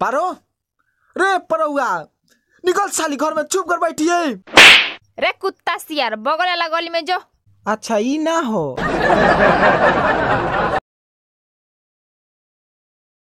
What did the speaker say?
पारो रे परौआ निकल साली घर में चुप कर बैठी है रे कुत्ता सियार बगल वाला गली में जो अच्छा ई ना हो